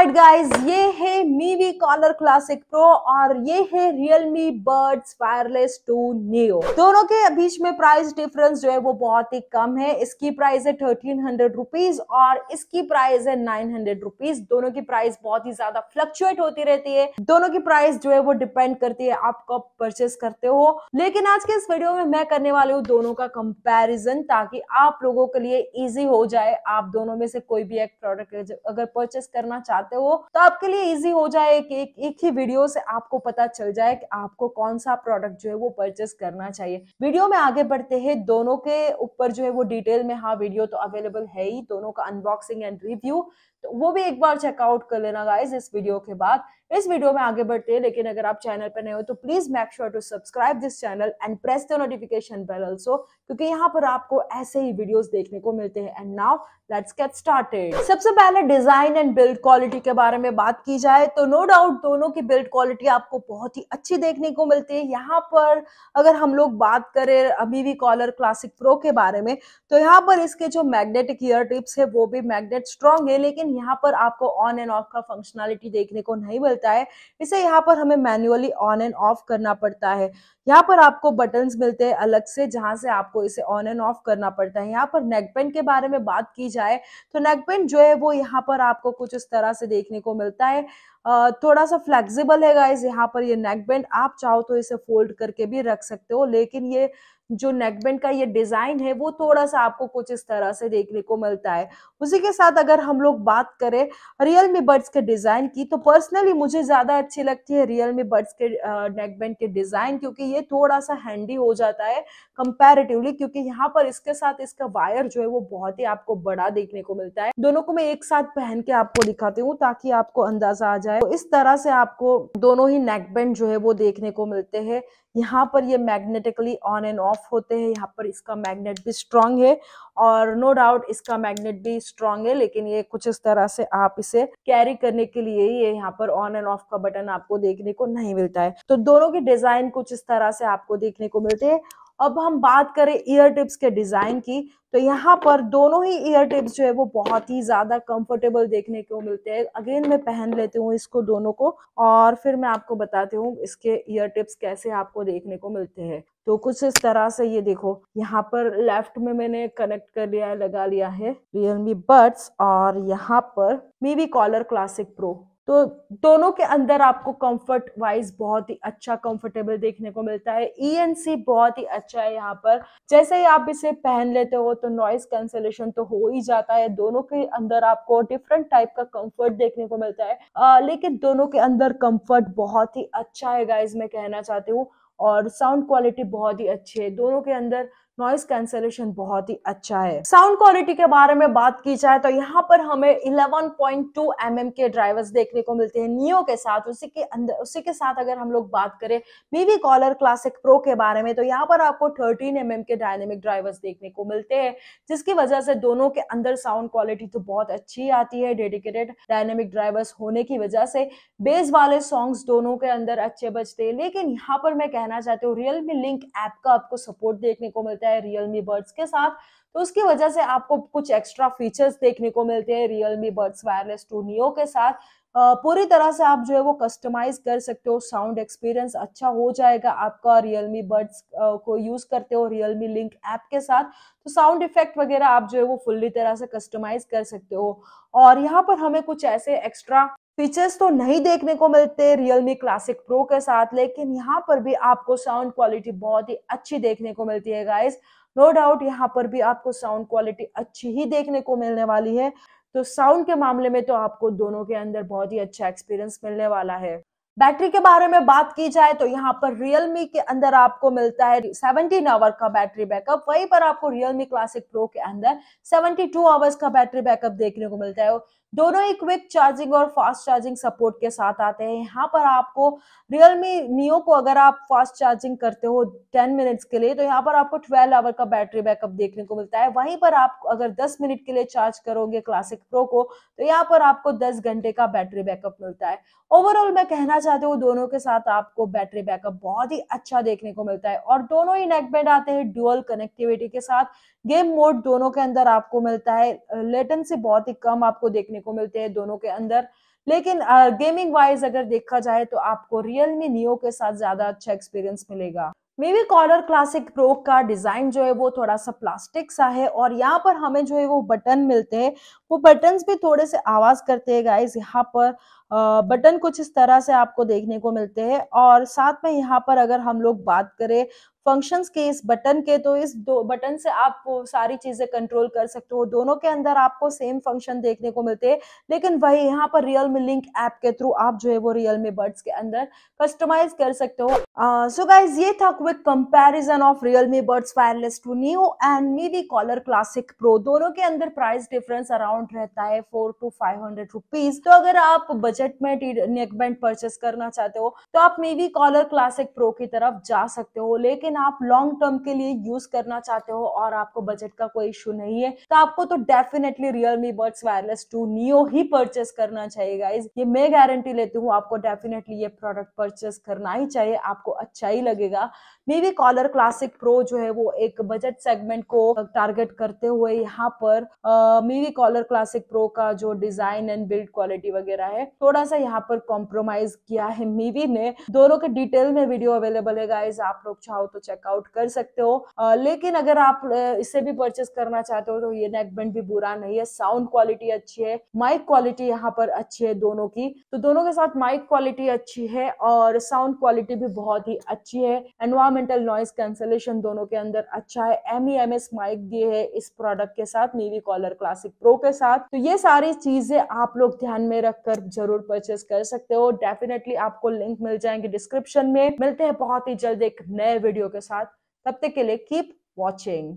right guys ये है Mivi collar Classic pro और ये है Realme Buds Wireless two Neo दोनों के बीच में प्राइस डिफरेंस जो है वो बहुत ही कम है इसकी प्राइस है थर्टीन हंड्रेड रुपीज और इसकी प्राइस है नाइन हंड्रेड रुपीज दोनों की प्राइस बहुत ही ज्यादा फ्लक्चुएट होती रहती है दोनों की प्राइस जो है वो डिपेंड करती है आप कब परचेस करते हो लेकिन आज के इस वीडियो में मैं करने वाली हूँ दोनों का कंपेरिजन ताकि आप लोगों के लिए इजी हो जाए आप दोनों में से कोई भी एक प्रोडक्ट अगर परचेस करना चाहते चाहते हो तो आपके लिए इजी हो जाए कि एक, एक ही वीडियो से आपको पता चल जाए कि आपको कौन सा प्रोडक्ट जो है वो परचेस करना चाहिए वीडियो में आगे बढ़ते हैं दोनों के ऊपर जो है वो डिटेल में हाँ वीडियो तो अवेलेबल है ही दोनों का अनबॉक्सिंग एंड रिव्यू तो वो भी एक बार चेकआउट कर लेना गाइज इस वीडियो के बाद इस वीडियो में आगे बढ़ते हैं लेकिन अगर आप चैनल पर नए हो तो please make sure to subscribe this channel and press the notification bell also क्योंकि यहाँ पर आपको ऐसे ही वीडियोस देखने को मिलते हैं and now let's get started सबसे पहले design and build quality build के बारे में बात की जाए तो नो डाउट दोनों की बिल्ड क्वालिटी आपको बहुत ही अच्छी देखने को मिलती है यहाँ पर अगर हम लोग बात करें अभी भी कॉलर क्लासिक प्रो के बारे में तो यहाँ पर इसके जो मैग्नेटिक ईयर टिप्स है वो भी मैग्नेट स्ट्रॉन्ग है लेकिन यहाँ पर आपको ऑन एंड ऑफ का फंक्शनैलिटी देखने को नहीं मिलता है इसे यहाँ पर हमें मैनुअली ऑन एंड ऑफ करना पड़ता है यहाँ पर आपको बटन मिलते हैं अलग से जहां से आपको इसे ऑन एंड ऑफ करना पड़ता है यहाँ पर नेकपेंट के बारे में बात की जाए तो नेकपेंट जो है वो यहाँ पर आपको कुछ इस तरह से देखने को मिलता है थोड़ा सा फ्लेक्सिबल है गाइज यहाँ पर ये नेक बैंड आप चाहो तो इसे फोल्ड करके भी रख सकते हो लेकिन ये जो नेकबैंड का ये डिजाइन है वो थोड़ा सा आपको कुछ इस तरह से देखने को मिलता है उसी के साथ अगर हम लोग बात करें रियल मी बर्ड्स के डिजाइन की तो पर्सनली मुझे ज्यादा अच्छी लगती है रियल मी बर्ड्स के नेकबैंड के डिजाइन क्योंकि ये थोड़ा सा हैंडी हो जाता है कंपेरेटिवली क्योंकि यहाँ पर इसके साथ इसका वायर जो है वो बहुत ही आपको बड़ा देखने को मिलता है दोनों को मैं एक साथ पहन के आपको दिखाती हूँ ताकि आपको अंदाजा आ जाए तो इस तरह से आपको दोनों ही नेकबैंड जो है वो देखने को मिलते हैं यहाँ पर ये मैग्नेटिकली ऑन एंड ऑफ होते हैं यहाँ पर इसका मैग्नेट भी स्ट्रांग है और नो no डाउट इसका मैग्नेट भी स्ट्रांग है लेकिन ये कुछ इस तरह से आप इसे कैरी करने के लिए ये यहाँ पर ऑन एंड ऑफ का बटन आपको देखने को नहीं मिलता है तो दोनों के डिजाइन कुछ इस तरह से आपको देखने को मिलते हैं अब हम बात करें ईयर टिप्स के डिजाइन की तो यहाँ पर दोनों ही ईयर टिप्स जो है वो बहुत ही ज्यादा कंफर्टेबल देखने को मिलते हैं अगेन मैं पहन लेती हूँ इसको दोनों को और फिर मैं आपको बताती हूँ इसके ईयर टिप्स कैसे आपको देखने को मिलते हैं तो कुछ इस तरह से ये देखो यहाँ पर लेफ्ट में मैंने कनेक्ट कर लिया लगा लिया है रियलमी बर्ड्स और यहाँ पर Mivi Collar Classic Pro तो दोनों के अंदर आपको कंफर्ट वाइज बहुत ही अच्छा कंफर्टेबल देखने को मिलता है ई e बहुत ही अच्छा है यहाँ पर जैसे ही आप इसे पहन लेते हो तो नॉइस कैंसलेशन तो हो ही जाता है दोनों के अंदर आपको डिफरेंट टाइप का कंफर्ट देखने को मिलता है आ, लेकिन दोनों के अंदर कंफर्ट बहुत ही अच्छा है गाइज मैं कहना चाहती हूँ और साउंड क्वालिटी बहुत ही अच्छी है दोनों के अंदर नॉइस कैंसलेशन बहुत ही अच्छा है साउंड क्वालिटी के बारे में बात की जाए तो यहाँ पर हमें 11.2 पॉइंट mm के ड्राइवर्स देखने को मिलते हैं नियो के साथ उसी के अंदर उसी के साथ अगर हम लोग बात करें मीवी कॉलर क्लासिक प्रो के बारे में तो यहाँ पर आपको थर्टीन एम mm के डायनेमिक ड्राइवर्स देखने को मिलते हैं जिसकी वजह से दोनों के अंदर साउंड क्वालिटी तो बहुत अच्छी आती है डेडिकेटेड डायनेमिक ड्राइवर्स होने की वजह से बेस वाले सॉन्ग्स दोनों के अंदर अच्छे बजते हैं लेकिन यहाँ पर मैं कहना चाहती हूँ रियलमी लिंक ऐप का आपको सपोर्ट देखने को मिलता है है रियलमी बर्ड्स के साथ तो उसकी वजह से आपको कुछ एक्स्ट्रा फीचर्स देखने को मिलते हैं Realme Buds Wireless two Neo के साथ पूरी तरह से आप जो है वो कस्टमाइज कर सकते हो साउंड एक्सपीरियंस अच्छा हो जाएगा आपका रियलमी बर्ड्स को यूज करते हो रियलमी लिंक ऐप के साथ तो साउंड इफेक्ट वगैरह आप जो है वो फुल्ली तरह से कस्टमाइज कर सकते हो और यहाँ पर हमें कुछ ऐसे एक्स्ट्रा फीचर्स तो नहीं देखने को मिलते रियलमी क्लासिक प्रो के साथ लेकिन यहाँ पर भी आपको साउंड क्वालिटी बहुत ही अच्छी देखने को मिलती है गाइस नो डाउट यहाँ पर भी आपको साउंड क्वालिटी अच्छी ही देखने को मिलने वाली है तो साउंड के मामले में तो आपको दोनों के अंदर बहुत ही अच्छा एक्सपीरियंस मिलने वाला है बैटरी के बारे में बात की जाए तो यहाँ पर Realme के अंदर आपको मिलता है 17 आवर का बैटरी बैकअप वहीं पर आपको Realme Classic Pro के अंदर 72 आवर्स का बैटरी बैकअप देखने को मिलता है दोनों ही क्विक चार्जिंग और फास्ट चार्जिंग सपोर्ट के साथ आते हैं यहाँ पर आपको रियलमी नियो को अगर आप फास्ट चार्जिंग करते हो 10 मिनट्स के लिए तो यहाँ पर आपको 12 आवर का बैटरी बैकअप देखने को मिलता है वहीं पर आप अगर 10 मिनट के लिए चार्ज करोगे क्लासिक प्रो को तो यहाँ पर आपको 10 घंटे का बैटरी बैकअप मिलता है ओवरऑल मैं कहना चाहती हूँ दोनों के साथ आपको बैटरी बैकअप बहुत ही अच्छा देखने को मिलता है और दोनों ही नेकबैंड आते हैं ड्यूअल कनेक्टिविटी के साथ गेम मोड दोनों के अंदर आपको मिलता है लेटन से बहुत ही कम आपको देखने देखने को मिलते हैं दोनों के अंदर लेकिन गेमिंग वाइज अगर देखा जाए तो आपको रियलमी नियो के साथ ज्यादा अच्छा एक्सपीरियंस मिलेगा Mivi Collar Classic Pro का डिजाइन जो है वो थोड़ा सा प्लास्टिक सा है और यहाँ पर हमें जो है वो बटन मिलते हैं वो बटन भी थोड़े से आवाज करते हैं गाइज यहाँ पर बटन कुछ इस तरह से आपको देखने को मिलते हैं और साथ में यहाँ पर अगर हम लोग बात करें फंक्शंस के इस बटन के तो इस दो बटन से आप वो सारी चीजें कंट्रोल कर सकते हो दोनों के अंदर आपको सेम फंक्शन देखने को मिलते हैं लेकिन वही यहाँ पर रियल मी लिंक ऐप के थ्रू आप जो है वो रियल मी बर्ड्स के अंदर कस्टमाइज कर सकते हो सो uh, गाइज so ये था quick comparison of Realme Buds Wireless two Neo and Mivi Collar Classic Pro दोनों के अंदर प्राइस डिफरेंस अराउंड रहता है four to five hundred rupees तो अगर आप बजट में नेकबैंड परचेस करना चाहते हो तो आप Mivi Collar Classic Pro की तरफ जा सकते हो लेकिन लेकिन आप लॉन्ग टर्म के लिए यूज करना चाहते हो और आपको बजट का कोई इशू नहीं है तो आपको तो definitely Realme Buds Wireless two Neo ही परचेस करना चाहिए गाइज ये मैं गारंटी लेती हूँ आपको डेफिनेटली ये प्रोडक्ट परचेस करना ही चाहिए आपको अच्छा ही लगेगा Mivi Collar Classic Pro जो है वो एक बजट सेगमेंट को टारगेट करते हुए यहाँ पर Mivi Collar Classic Pro का जो डिजाइन एंड बिल्ड क्वालिटी वगैरह है थोड़ा सा यहाँ पर कॉम्प्रोमाइज किया है मीवी ने दोनों के डिटेल में वीडियो अवेलेबल है गाइज आप लोग चाहो तो चेकआउट कर सकते हो लेकिन अगर आप इसे भी परचेस करना चाहते हो तो ये नेकबैंड भी बुरा नहीं है साउंड क्वालिटी अच्छी है माइक क्वालिटी यहाँ पर अच्छी है दोनों की तो दोनों के साथ माइक क्वालिटी अच्छी है और साउंड क्वालिटी भी बहुत ही अच्छी है एनवायरमेंटल नॉइज कैंसलेशन दोनों के अंदर अच्छा है M E M S mic दिए है इस प्रोडक्ट के साथ नीवी कॉलर क्लासिक प्रो के साथ तो ये सारी चीजें आप लोग ध्यान में रखकर जरूर परचेस कर सकते हो डेफिनेटली आपको लिंक मिल जाएंगे डिस्क्रिप्शन में मिलते हैं बहुत ही जल्द एक नए वीडियो वीडियो के साथ तब तक के लिए कीप वॉचिंग